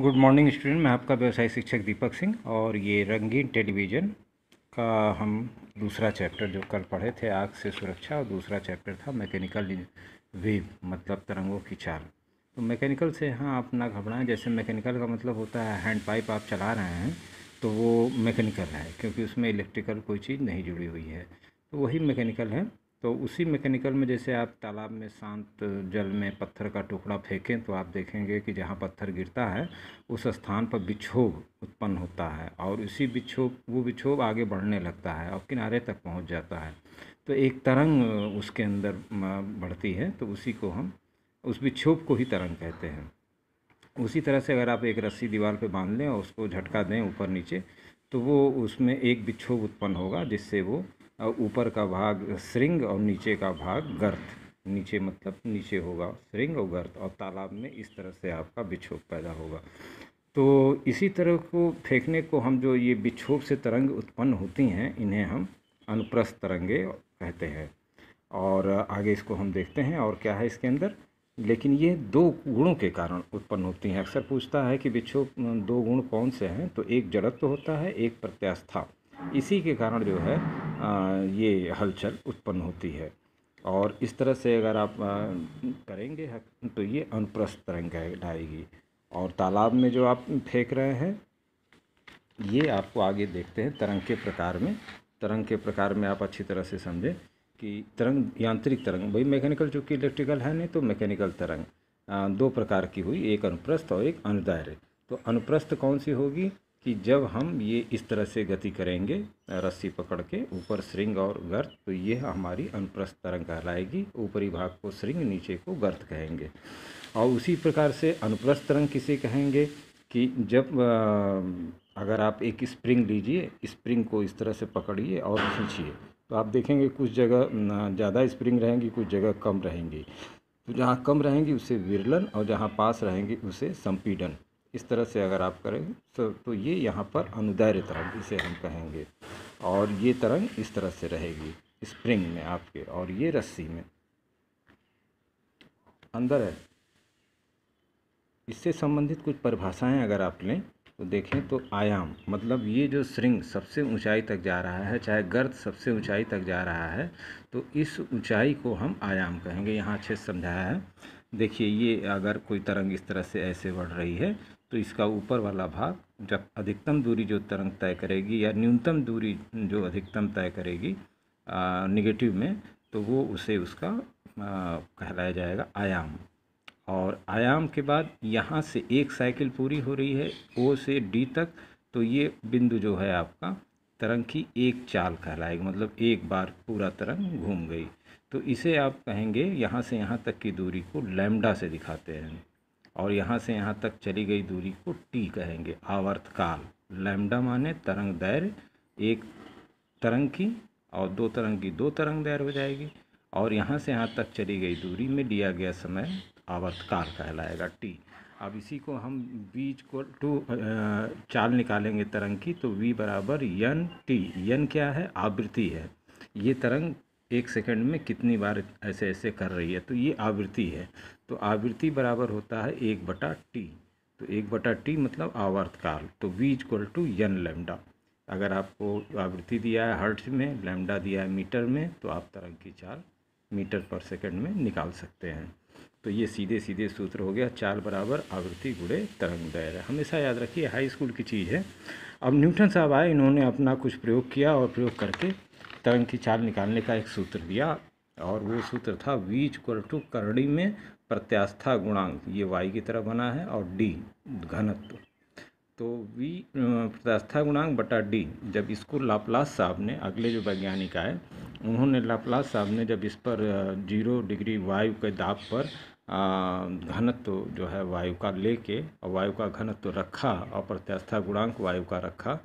good morning student मैं आपका व्यवसाय शिक्षक दीपक सिंह और ये रंगीन टेलीविज़न का हम दूसरा चैप्टर जो कल पढ़े थे आग से सुरक्षा और दूसरा चैप्टर था मैकेनिकल वेव मतलब तरंगों की चाल तो मैकेनिकल से हाँ आप ना घबराएं जैसे मैकेनिकल का मतलब होता है हैंड पाइप आप चला रहे हैं तो वो मैकेनिकल है क्योंकि उसमें इलेक्ट्रिकल कोई चीज़ नहीं जुड़ी हुई है तो वही मैकेनिकल है तो उसी मैकेनिकल में जैसे आप तालाब में शांत जल में पत्थर का टुकड़ा फेंकें तो आप देखेंगे कि जहाँ पत्थर गिरता है उस स्थान पर विक्षोभ उत्पन्न होता है और उसी विक्षोभ वो विक्षोभ आगे बढ़ने लगता है और किनारे तक पहुँच जाता है तो एक तरंग उसके अंदर बढ़ती है तो उसी को हम उस विक्षोभ को ही तरंग कहते हैं उसी तरह से अगर आप एक रस्सी दीवार पर बांध लें और उसको झटका दें ऊपर नीचे तो वो उसमें एक विक्षोभ उत्पन्न होगा जिससे वो ऊपर का भाग श्रृंग और नीचे का भाग गर्त नीचे मतलब नीचे होगा श्रृंग और गर्त और तालाब में इस तरह से आपका बिछोप पैदा होगा तो इसी तरह को फेंकने को हम जो ये बिछोप से तरंग उत्पन्न होती हैं इन्हें हम अनुप्रस्थ तरंगे कहते हैं और आगे इसको हम देखते हैं और क्या है इसके अंदर लेकिन ये दो गुणों के कारण उत्पन्न होती हैं अक्सर पूछता है कि बिछोप दो गुण कौन से हैं तो एक जड़त्व होता है एक प्रत्यास्था इसी के कारण जो है ये हलचल उत्पन्न होती है और इस तरह से अगर आप करेंगे तो ये अनुप्रस्थ तरंग आएगी और तालाब में जो आप फेंक रहे हैं ये आपको आगे देखते हैं तरंग के प्रकार में तरंग के प्रकार में आप अच्छी तरह से समझें कि तरंग यांत्रिक तरंग भाई मैकेनिकल चूँकि इलेक्ट्रिकल है नहीं तो मैकेनिकल तरंग दो प्रकार की हुई एक अनुप्रस्थ और एक अनुदायरे तो अनुप्रस्थ कौन सी होगी कि जब हम ये इस तरह से गति करेंगे रस्सी पकड़ के ऊपर श्रृंग और गर्त तो ये हमारी अनुप्रस्थ तरंग कहलाएगी ऊपरी भाग को श्रृंग नीचे को गर्त कहेंगे और उसी प्रकार से अनुप्रस्थ तरंग किसे कहेंगे कि जब अगर आप एक स्प्रिंग लीजिए स्प्रिंग को इस तरह से पकड़िए और खींचिए तो आप देखेंगे कुछ जगह ज़्यादा स्प्रिंग रहेंगी कुछ जगह कम रहेंगी तो जहाँ कम रहेंगी उसे विरलन और जहाँ पास रहेंगी उसे संपीडन इस तरह से अगर आप करें तो तो ये यहाँ पर अनुदैर्य तरंग इसे हम कहेंगे और ये तरंग इस तरह से रहेगी स्प्रिंग में आपके और ये रस्सी में अंदर है इससे संबंधित कुछ परिभाषाएं अगर आप लें तो देखें तो आयाम मतलब ये जो श्रृंग सबसे ऊंचाई तक जा रहा है चाहे गर्द सबसे ऊंचाई तक जा रहा है तो इस ऊंचाई को हम आयाम कहेंगे यहाँ अच्छे समझाया है देखिए ये अगर कोई तरंग इस तरह से ऐसे बढ़ रही है तो इसका ऊपर वाला भाग जब अधिकतम दूरी जो तरंग तय करेगी या न्यूनतम दूरी जो अधिकतम तय करेगी निगेटिव में तो वो उसे उसका कहलाया जाएगा आयाम और आयाम के बाद यहाँ से एक साइकिल पूरी हो रही है ओ से डी तक तो ये बिंदु जो है आपका तरंग की एक चाल कहलाएगी मतलब एक बार पूरा तरंग घूम गई तो इसे आप कहेंगे यहाँ से यहाँ तक की दूरी को लैम्डा से दिखाते हैं और यहाँ से यहाँ तक चली गई दूरी को टी कहेंगे आवर्तकाल लैम्डा माने तरंग दैर्य एक तरंग की और दो तरंग की दो तरंग दैर्य हो जाएगी और यहाँ से यहाँ तक चली गई दूरी में लिया गया समय आवर्तकाल कहलाएगा टी अब इसी को हम बीच को टू चाल निकालेंगे तरंग की तो वी बराबर यन टी यन क्या है आवृत्ति है ये तरंग एक सेकंड में कितनी बार ऐसे ऐसे कर रही है तो ये आवृत्ति है तो आवृत्ति बराबर होता है एक बटा टी तो एक बटा टी मतलब आवर्त काल तो V equal to N lambda अगर आपको आवृत्ति दिया है हर्ट्ज में लेमडा दिया है मीटर में तो आप तरंग की चाल मीटर पर सेकंड में निकाल सकते हैं तो ये सीधे सीधे सूत्र हो गया चाल बराबर आवृत्ति गुड़े तरंग दैर हमेशा याद रखिए हाई स्कूल की चीज़ है अब न्यूटन साहब आए इन्होंने अपना कुछ प्रयोग किया और प्रयोग करके तरंग की चाल निकालने का एक सूत्र दिया और वो सूत्र था वीज इक्वल टू करणी में प्रत्यास्था गुणांक ये वाई की तरह बना है और डी घनत्व तो वी प्रत्यास्था गुणांक बटा डी जब इसको लापलास साहब ने अगले जो वैज्ञानिक आए उन्होंने लापलास साहब ने जब इस पर जीरो डिग्री वायु के दाब पर घनत्व जो है वायु का लेके और वायु का घनत्व रखा और प्रत्यास्था गुणांक वायु का रखा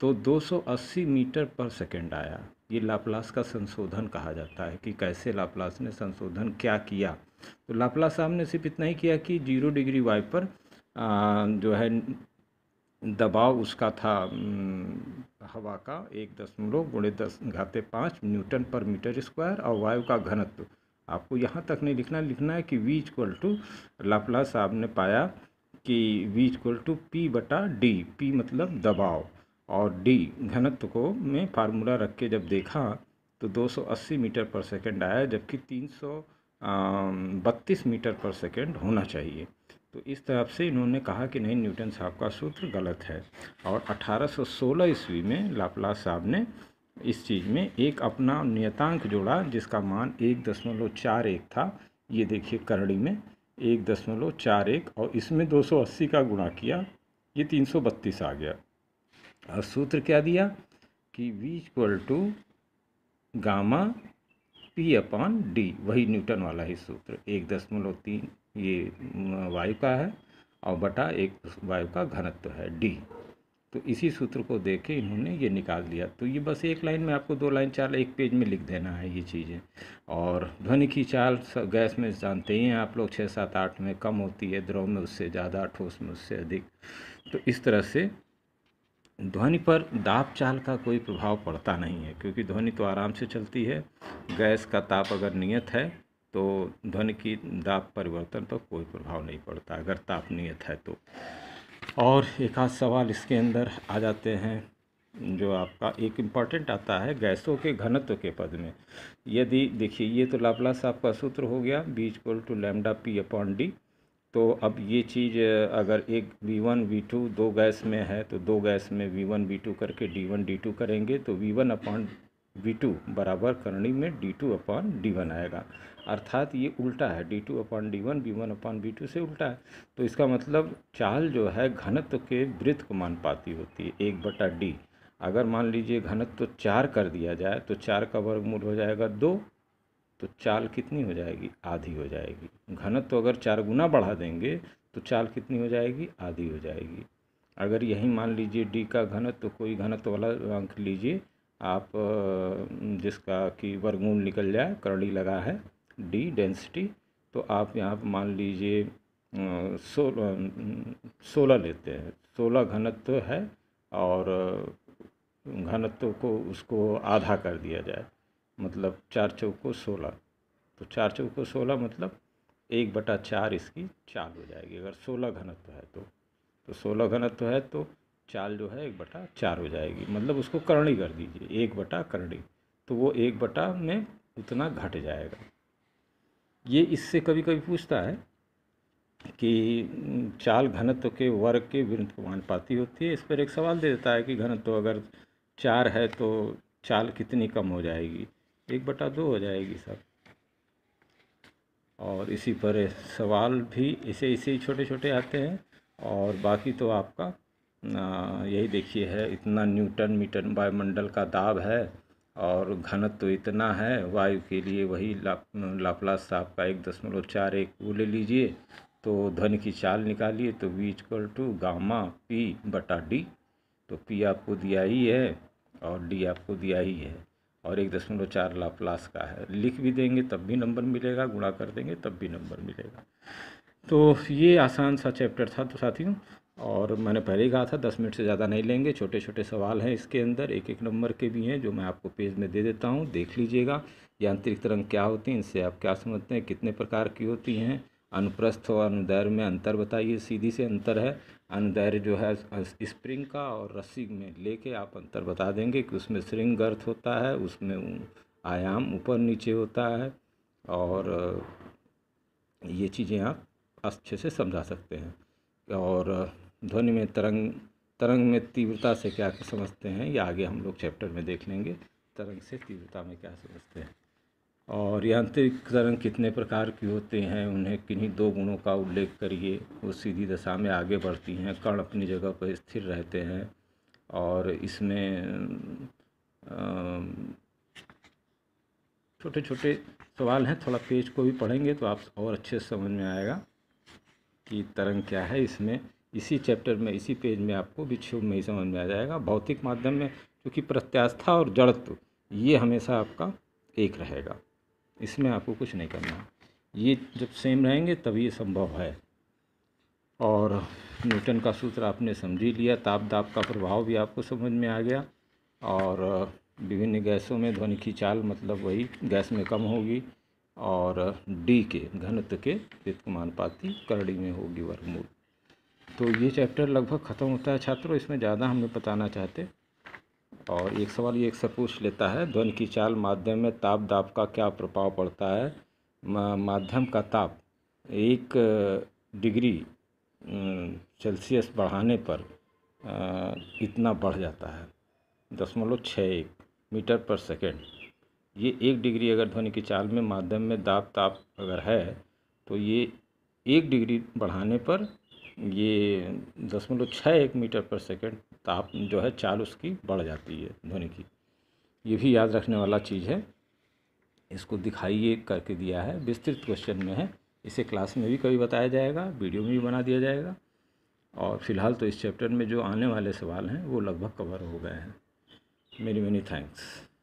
तो 280 मीटर पर सेकेंड आया ये लापलास का संशोधन कहा जाता है कि कैसे लापलास ने संशोधन क्या किया तो लापलास साहब ने सिर्फ इतना ही किया कि जीरो डिग्री वाई पर आ, जो है दबाव उसका था हम्म, हवा का एक दशमलव गुणे दस घाते पाँच न्यूटन पर मीटर स्क्वायर और वायु का घनत्व आपको यहाँ तक नहीं लिखना लिखना है कि वी इक्वल टू लापला साहब ने पाया कि वी इक्वल टू पी बटा डी पी मतलब दबाव और डी घनत्व को में फार्मूला रख के जब देखा तो 280 मीटर पर सेकंड आया जबकि 332 मीटर पर सेकंड होना चाहिए तो इस तरफ से इन्होंने कहा कि नहीं न्यूटन साहब का सूत्र गलत है और 1816 ईस्वी में लापला साहब ने इस चीज़ में एक अपना नियतांक जोड़ा जिसका मान एक दशमलव चार एक था ये देखिए करड़ी में एक दशमलव चार एक और इसमें 280 का गुणा किया ये 332 आ गया और सूत्र क्या दिया कि V equal to gamma P upon D वही न्यूटन वाला ही सूत्र एक दशमलव तीन ये वायु का है और बटा एक वायु का घनत्व है डी तो इसी सूत्र को देख के इन्होंने ये निकाल दिया तो ये बस एक लाइन में आपको दो लाइन चार एक पेज में लिख देना है ये चीज़ें और ध्वनि की चाल गैस में जानते ही हैं आप लोग छः सात आठ में कम होती है द्रव में उससे ज़्यादा ठोस में उससे अधिक तो इस तरह से ध्वनि पर दाप चाल का कोई प्रभाव पड़ता नहीं है क्योंकि ध्वनि तो आराम से चलती है गैस का ताप अगर नियत है तो ध्वनि की दाप परिवर्तन पर कोई प्रभाव नहीं पड़ता अगर ताप नियत है तो और एक आध सवाल इसके अंदर आ जाते हैं जो आपका एक इम्पॉर्टेंट आता है गैसों के घनत्व के पद में यदि देखिए ये तो साहब आपका सूत्र हो गया बीच equal to lambda P upon D तो अब ये चीज़ अगर एक वी वन वी टू दो गैस में है तो दो गैस में वी वन टू करके डी वन डी टू करेंगे तो V one upon V two बराबर करणी में D two upon D one आएगा अर्थात ये उल्टा है D two upon D one V one upon V two से उल्टा है तो इसका मतलब चाल जो है घनत्व के वृत्त को मान पाती होती है एक बटा डी अगर मान लीजिए घनत्व तो चार कर दिया जाए तो चार का वर्गमूल हो जाएगा दो तो चाल कितनी हो जाएगी आधी हो जाएगी घनत्व तो अगर चार गुना बढ़ा देंगे तो चाल कितनी हो जाएगी आधी हो जाएगी अगर यही मान लीजिए डी का घनत्व तो कोई घनत्व तो वाला अंक लीजिए आप जिसका कि वर्गमूल निकल जाए करड़ी लगा है डी डेंसिटी तो आप यहाँ पर मान लीजिए सोलह सोलह लेते हैं सोलह घनत्व है और घनत्व को उसको आधा कर दिया जाए मतलब चार चौको सोलह तो चार चौको सोलह मतलब एक बटा चार इसकी चाल हो जाएगी अगर सोलह घनत्व है तो तो सोलह घनत्व है तो चाल जो है एक बटा चार हो जाएगी मतलब उसको करणी कर दीजिए एक बटा करणी तो वो एक बटा में उतना घट जाएगा ये इससे कभी कभी पूछता है कि चाल घनत्व के वर्ग के विरुद्ध पाती होती है इस पर एक सवाल दे देता है कि घनत्व अगर चार है तो चाल कितनी कम हो जाएगी एक बटा दो हो जाएगी सब और इसी पर सवाल भी इसे इसे ही छोटे छोटे आते हैं और बाकी तो आपका यही देखिए है इतना न्यूटन मीटर वायुमंडल का दाब है और घनत्व तो इतना है वायु के लिए वही ला, साहब का एक दशमलव चार एक वो ले लीजिए तो ध्वनि की चाल निकालिए तो V equal to gamma P बटा डी तो पी आपको दिया ही है और डी आपको दिया ही है और एक दशमलव चार लाप्लास का है लिख भी देंगे तब भी नंबर मिलेगा गुणा कर देंगे तब भी नंबर मिलेगा तो ये आसान सा चैप्टर था तो साथियों और मैंने पहले ही कहा था दस मिनट से ज़्यादा नहीं लेंगे छोटे छोटे सवाल हैं इसके अंदर एक एक नंबर के भी हैं जो मैं आपको पेज में दे देता हूँ देख लीजिएगा यांत्रिक तरंग क्या होती हैं इनसे आप क्या समझते हैं कितने प्रकार की होती हैं अनुप्रस्थ और अनुदैर्य में अंतर बताइए सीधी से अंतर है अनुदैर्य जो है स्प्रिंग का और रस्सी में लेके आप अंतर बता देंगे कि उसमें श्रृंग गर्थ होता है उसमें आयाम ऊपर नीचे होता है और ये चीज़ें आप अच्छे से समझा सकते हैं और ध्वनि में तरंग तरंग में तीव्रता से क्या समझते हैं ये आगे हम लोग चैप्टर में देख लेंगे तरंग से तीव्रता में क्या समझते हैं और यांत्रिक तरंग कितने प्रकार की होते हैं उन्हें किन्हीं दो गुणों का उल्लेख करिए वो सीधी दशा में आगे बढ़ती हैं कण अपनी जगह पर स्थिर रहते हैं और इसमें छोटे छोटे सवाल हैं थोड़ा पेज को भी पढ़ेंगे तो आप और अच्छे से समझ में आएगा कि तरंग क्या है इसमें इसी चैप्टर में इसी पेज में आपको विक्षोभ में ही समझ में आ जाएगा भौतिक माध्यम में क्योंकि प्रत्यास्था और जड़त्व ये हमेशा आपका एक रहेगा इसमें आपको कुछ नहीं करना ये जब सेम रहेंगे तभी ये संभव है और न्यूटन का सूत्र आपने समझी लिया ताप दाप का प्रभाव भी आपको समझ में आ गया और विभिन्न गैसों में ध्वनि की चाल मतलब वही गैस में कम होगी और डी के घनत्व के पाती करड़ी में होगी वर्गमूल तो ये चैप्टर लगभग ख़त्म होता है छात्रों इसमें ज़्यादा हमें बताना चाहते और एक सवाल ये एक से पूछ लेता है ध्वनि की चाल माध्यम में ताप दाप का क्या प्रभाव पड़ता है माध्यम का ताप एक डिग्री सेल्सियस बढ़ाने पर इतना बढ़ जाता है दशमलव छः एक मीटर पर सेकेंड ये एक डिग्री अगर ध्वनि की चाल में माध्यम में दाब ताप अगर है तो ये एक डिग्री बढ़ाने पर ये दशमलव छः एक मीटर पर सेकेंड ताप जो है चाल उसकी बढ़ जाती है ध्वनि की ये भी याद रखने वाला चीज़ है इसको दिखाइए करके दिया है विस्तृत क्वेश्चन में है इसे क्लास में भी कभी बताया जाएगा वीडियो में भी बना दिया जाएगा और फिलहाल तो इस चैप्टर में जो आने वाले सवाल हैं वो लगभग कवर हो गए हैं मेरी मेनी थैंक्स